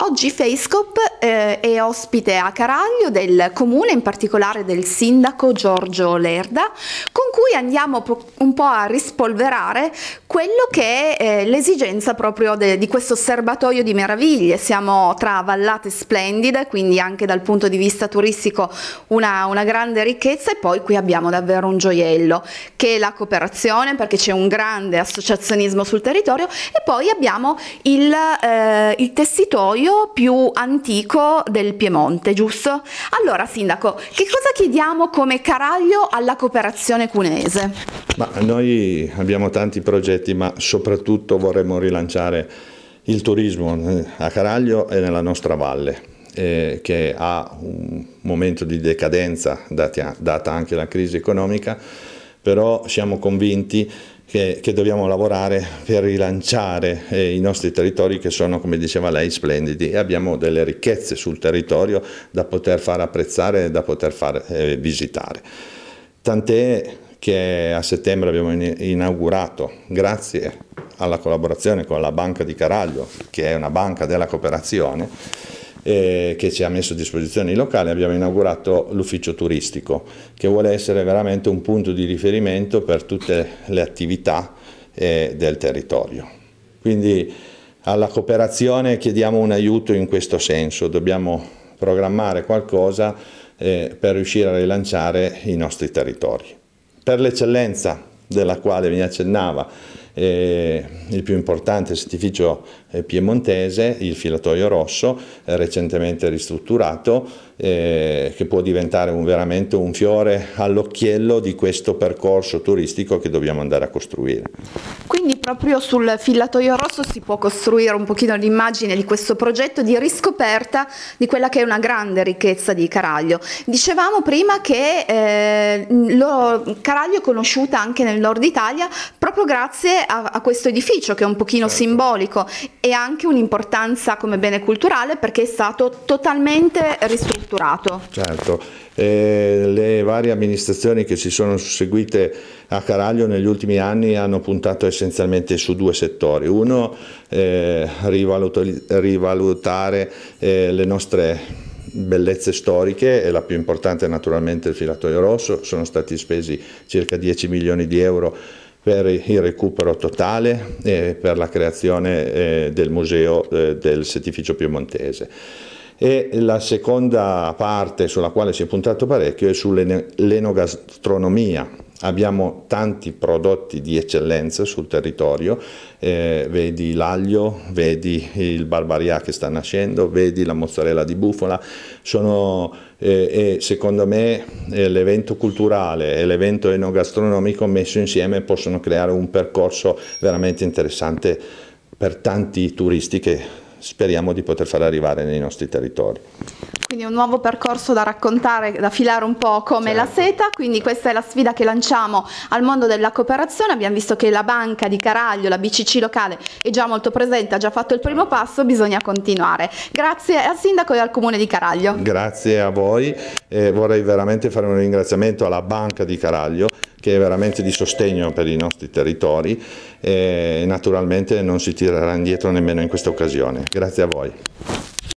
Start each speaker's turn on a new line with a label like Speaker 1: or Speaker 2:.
Speaker 1: Oggi Facecop eh, è ospite a Caraglio del comune, in particolare del sindaco Giorgio Lerda, con cui andiamo un po' a rispolverare quello che è eh, l'esigenza proprio di questo serbatoio di meraviglie. Siamo tra vallate splendide, quindi anche dal punto di vista turistico una, una grande ricchezza e poi qui abbiamo davvero un gioiello che è la cooperazione perché c'è un grande associazionismo sul territorio e poi abbiamo il, eh, il tessitoio territorio più antico del Piemonte, giusto? Allora, Sindaco, che cosa chiediamo come Caraglio alla cooperazione cunese?
Speaker 2: Ma noi abbiamo tanti progetti, ma soprattutto vorremmo rilanciare il turismo eh, a Caraglio e nella nostra valle. Eh, che ha un momento di decadenza data anche la crisi economica, però siamo convinti che che, che dobbiamo lavorare per rilanciare eh, i nostri territori che sono, come diceva lei, splendidi e abbiamo delle ricchezze sul territorio da poter far apprezzare e da poter far eh, visitare. Tant'è che a settembre abbiamo inaugurato, grazie alla collaborazione con la Banca di Caraglio, che è una banca della cooperazione, eh, che ci ha messo a disposizione i locali, abbiamo inaugurato l'ufficio turistico che vuole essere veramente un punto di riferimento per tutte le attività eh, del territorio. Quindi alla cooperazione chiediamo un aiuto in questo senso, dobbiamo programmare qualcosa eh, per riuscire a rilanciare i nostri territori. Per l'eccellenza della quale mi accennava, eh, il più importante sentificio eh, piemontese, il filatoio rosso, eh, recentemente ristrutturato, eh, che può diventare un, veramente un fiore all'occhiello di questo percorso turistico che dobbiamo andare a costruire.
Speaker 1: Quindi proprio sul Fillatoio Rosso si può costruire un pochino l'immagine di questo progetto di riscoperta di quella che è una grande ricchezza di Caraglio. Dicevamo prima che eh, lo, Caraglio è conosciuta anche nel nord Italia proprio grazie a, a questo edificio che è un pochino certo. simbolico e anche un'importanza come bene culturale perché è stato totalmente ristrutturato strutturato.
Speaker 2: Certo, eh, le varie amministrazioni che si sono seguite a Caraglio negli ultimi anni hanno puntato essenzialmente su due settori. Uno, eh, rivalutare eh, le nostre bellezze storiche e la più importante naturalmente il filatoio rosso, sono stati spesi circa 10 milioni di euro per il recupero totale e per la creazione eh, del museo eh, del Settificio Piemontese. E la seconda parte sulla quale si è puntato parecchio è sull'enogastronomia. Abbiamo tanti prodotti di eccellenza sul territorio, eh, vedi l'aglio, vedi il barbarià che sta nascendo, vedi la mozzarella di bufala, sono eh, secondo me eh, l'evento culturale e l'evento enogastronomico messo insieme possono creare un percorso veramente interessante per tanti turisti che speriamo di poter far arrivare nei nostri territori.
Speaker 1: Quindi un nuovo percorso da raccontare, da filare un po' come certo. la seta, quindi questa è la sfida che lanciamo al mondo della cooperazione, abbiamo visto che la banca di Caraglio, la BCC locale è già molto presente, ha già fatto il primo passo, bisogna continuare. Grazie al Sindaco e al Comune di Caraglio.
Speaker 2: Grazie a voi, eh, vorrei veramente fare un ringraziamento alla Banca di Caraglio che è veramente di sostegno per i nostri territori e naturalmente non si tirerà indietro nemmeno in questa occasione. Grazie a voi.